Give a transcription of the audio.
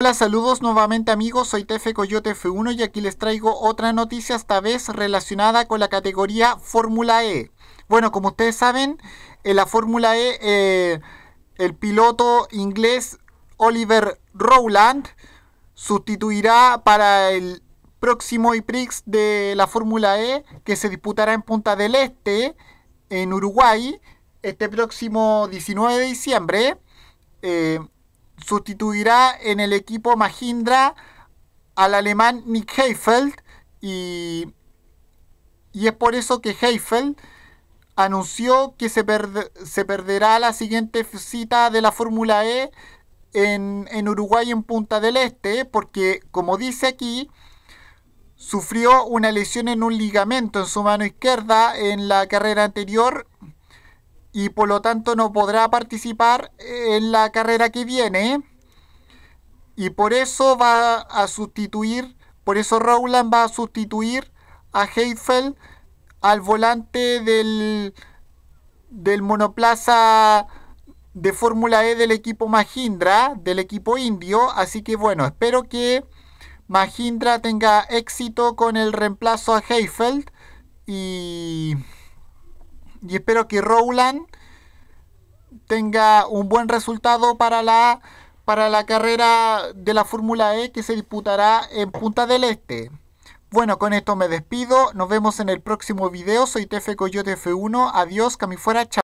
Hola, saludos nuevamente amigos, soy TF Coyote F1 y aquí les traigo otra noticia esta vez relacionada con la categoría Fórmula E. Bueno, como ustedes saben, en la Fórmula E eh, el piloto inglés Oliver Rowland sustituirá para el próximo IPRIX de la Fórmula E que se disputará en Punta del Este, en Uruguay, este próximo 19 de diciembre. Eh, sustituirá en el equipo Mahindra al alemán Nick Heifeld y, es por eso que Heifeld anunció que se, se perderá la siguiente cita de la Fórmula E en, en Uruguay en Punta del Este porque como dice aquí sufrió una lesión en un ligamento en su mano izquierda en la carrera anterior y por lo tanto no podrá participar en la carrera que viene. Y por eso va a sustituir, por eso Rowland va a sustituir a Heifeld. al volante del, del monoplaza de Fórmula E del equipo Mahindra, del equipo indio. Así que bueno, espero que Mahindra tenga éxito con el reemplazo a Heifeld y... Y espero que Rowland tenga un buen resultado para la, para la carrera de la Fórmula E que se disputará en Punta del Este. Bueno, con esto me despido. Nos vemos en el próximo video. Soy TF Coyote F1. Adiós, Camifuera. Chao.